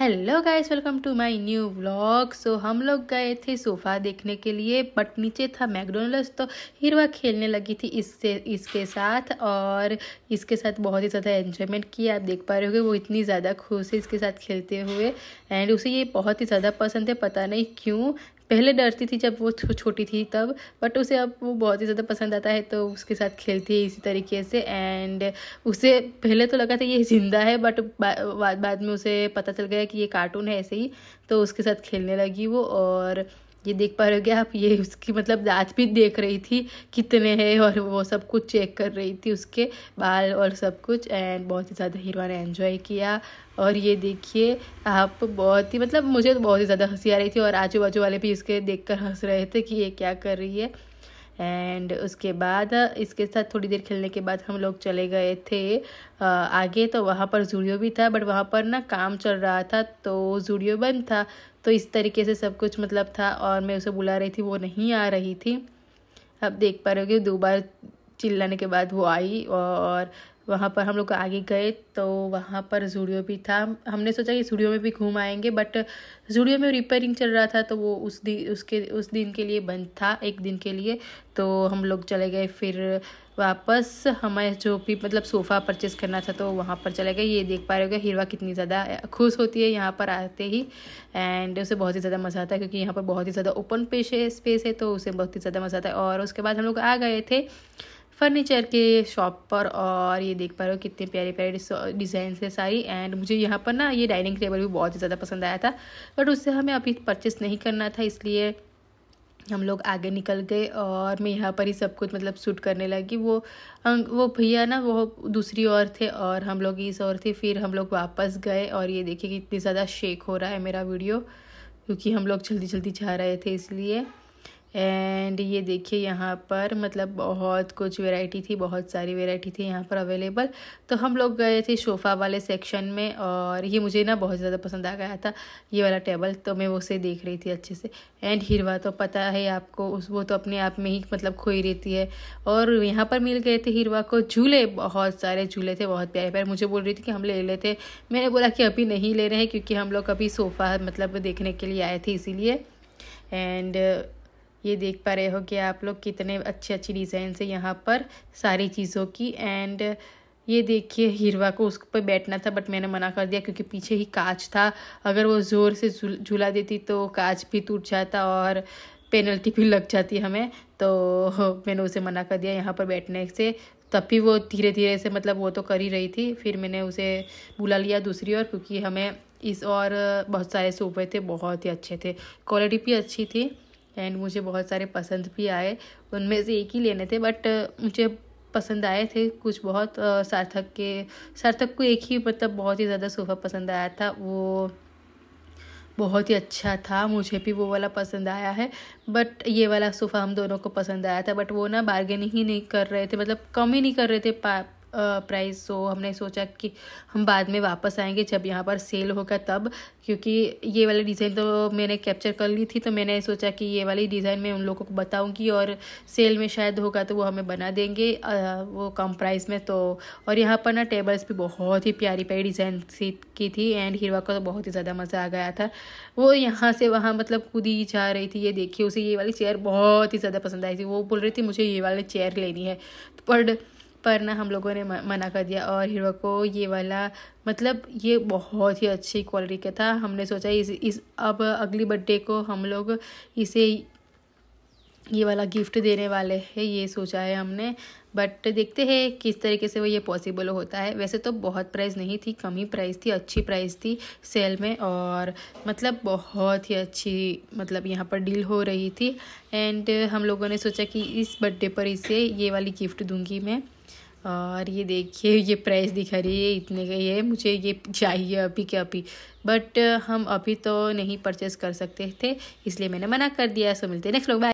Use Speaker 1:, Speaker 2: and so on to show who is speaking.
Speaker 1: hello guys welcome to my new vlog so हम लोग गए थे सोफ़ा देखने के लिए बट नीचे था मैकडोनल्ड्स तो हिरवा खेलने लगी थी इससे इसके साथ और इसके साथ बहुत ही ज़्यादा एंजॉयमेंट किया आप देख पा रहे होगे वो इतनी ज़्यादा खुश है इसके साथ खेलते हुए एंड उसे ये बहुत ही ज़्यादा पसंद है पता नहीं क्यों पहले डरती थी जब वो छोटी थी तब बट उसे अब वो बहुत ही ज़्यादा पसंद आता है तो उसके साथ खेलती है इसी तरीके से एंड उसे पहले तो लगा था ये ज़िंदा है बट बा, बाद में उसे पता चल गया कि ये कार्टून है ऐसे ही तो उसके साथ खेलने लगी वो और ये देख पा रहे हो क्या आप ये उसकी मतलब आज भी देख रही थी कितने हैं और वो सब कुछ चेक कर रही थी उसके बाल और सब कुछ एंड बहुत ही ज़्यादा हीरवा ने एंजॉय किया और ये देखिए आप बहुत ही मतलब मुझे तो बहुत ही ज़्यादा हंसी आ रही थी और आजू बाजू वाले भी इसके देख कर हंस रहे थे कि ये क्या कर रही है एंड उसके बाद इसके साथ थोड़ी देर खेलने के बाद हम लोग चले गए थे आगे तो वहाँ पर जूडियो भी था बट वहाँ पर ना काम चल रहा था तो जूडियो बंद था तो इस तरीके से सब कुछ मतलब था और मैं उसे बुला रही थी वो नहीं आ रही थी अब देख पा रहे हो कि दो बार चिल्लाने के बाद वो आई और वहाँ पर हम लोग आगे गए तो वहाँ पर जूडियो भी था हमने सोचा कि जूडियो में भी घूम आएंगे बट जूडियो में रिपेयरिंग चल रहा था तो वो उस दिन उसके उस दिन के लिए बंद था एक दिन के लिए तो हम लोग चले गए फिर वापस हमें जो भी मतलब सोफ़ा परचेस करना था तो वहाँ पर चले गए ये देख पा रहे हो हिरवा कितनी ज़्यादा खुश होती है यहाँ पर आते ही एंड उसे बहुत ही ज़्यादा मज़ा आता है क्योंकि यहाँ पर बहुत ही ज़्यादा ओपन पेश है स्पेस है तो उसे बहुत ही ज़्यादा मज़ा आता है और उसके बाद हम लोग आ गए थे फर्नीचर के शॉप पर और ये देख पा रहे हो कितने प्यारे प्यारे डिज़ाइन है सारी एंड मुझे यहाँ पर ना ये डाइनिंग टेबल भी बहुत ही ज़्यादा पसंद आया था बट उससे हमें अभी परचेस नहीं करना था इसलिए हम लोग आगे निकल गए और मैं यहाँ पर ही सब कुछ मतलब सूट करने लगी वो वो भैया ना वो दूसरी ओर थे और हम लोग इस ओर थे फिर हम लोग वापस गए और ये देखिए कि इतनी ज़्यादा शेक हो रहा है मेरा वीडियो क्योंकि हम लोग जल्दी जल्दी जा रहे थे इसलिए एंड ये देखिए यहाँ पर मतलब बहुत कुछ वेराइटी थी बहुत सारी वेराइटी थी यहाँ पर अवेलेबल तो हम लोग गए थे सोफ़ा वाले सेक्शन में और ये मुझे ना बहुत ज़्यादा पसंद आ गया था ये वाला टेबल तो मैं उसे देख रही थी अच्छे से एंड हिरवा तो पता है आपको उस वो तो अपने आप में ही मतलब खोई रहती है और यहाँ पर मिल गए थे हिरवा को झूले बहुत सारे झूले थे बहुत प्यारे प्यारे मुझे बोल रही थी कि हम ले लेते मैंने बोला कि अभी नहीं ले रहे हैं क्योंकि हम लोग अभी सोफ़ा मतलब देखने के लिए आए थे इसीलिए एंड ये देख पा रहे हो कि आप लोग कितने अच्छे अच्छे डिज़ाइन से यहाँ पर सारी चीज़ों की एंड ये देखिए हिरवा को उस पर बैठना था बट मैंने मना कर दिया क्योंकि पीछे ही कांच था अगर वो ज़ोर से झूला देती तो कांच भी टूट जाता और पेनल्टी भी लग जाती हमें तो मैंने उसे मना कर दिया यहाँ पर बैठने से तब भी वो धीरे धीरे से मतलब वो तो कर ही रही थी फिर मैंने उसे बुला लिया दूसरी ओर क्योंकि हमें इस और बहुत सारे सोफे थे बहुत ही अच्छे थे क्वालिटी भी अच्छी थी एंड मुझे बहुत सारे पसंद भी आए उनमें से एक ही लेने थे बट मुझे पसंद आए थे कुछ बहुत सार्थक के सार्थक को एक ही मतलब बहुत ही ज़्यादा सोफ़ा पसंद आया था वो बहुत ही अच्छा था मुझे भी वो वाला पसंद आया है बट ये वाला सोफ़ा हम दोनों को पसंद आया था बट वो ना बार्गेनिंग ही नहीं कर रहे थे मतलब कम ही नहीं कर रहे थे प्राइस सो हमने सोचा कि हम बाद में वापस आएंगे जब यहाँ पर सेल होगा तब क्योंकि ये वाली डिज़ाइन तो मैंने कैप्चर कर ली थी तो मैंने सोचा कि ये वाली डिज़ाइन मैं उन लोगों को बताऊंगी और सेल में शायद होगा तो वो हमें बना देंगे वो कम प्राइस में तो और यहाँ पर ना टेबल्स भी बहुत ही प्यारी प्यारी डिज़ाइन की थी एंड हीरवा को तो बहुत ही ज़्यादा मज़ा आ गया था वो यहाँ से वहाँ मतलब खुद ही जा रही थी ये देखिए उसे ये वाली चेयर बहुत ही ज़्यादा पसंद आई थी वो बोल रही थी मुझे ये वाली चेयर लेनी है पर पर ना हम लोगों ने मना कर दिया और हीरो को ये वाला मतलब ये बहुत ही अच्छी क्वालिटी का था हमने सोचा इस इस अब अगली बर्थडे को हम लोग इसे ये वाला गिफ्ट देने वाले हैं ये सोचा है हमने बट देखते हैं किस तरीके से वो ये पॉसिबल होता है वैसे तो बहुत प्राइस नहीं थी कम ही प्राइस थी अच्छी प्राइस थी सेल में और मतलब बहुत ही अच्छी मतलब यहाँ पर डील हो रही थी एंड हम लोगों ने सोचा कि इस बर्थडे पर इसे ये वाली गिफ्ट दूंगी मैं और ये देखिए ये प्राइस दिखा रही है इतने का ये मुझे ये चाहिए अभी के अभी बट हम अभी तो नहीं परचेस कर सकते थे इसलिए मैंने मना कर दिया सो मिलते नेक्स्ट लोग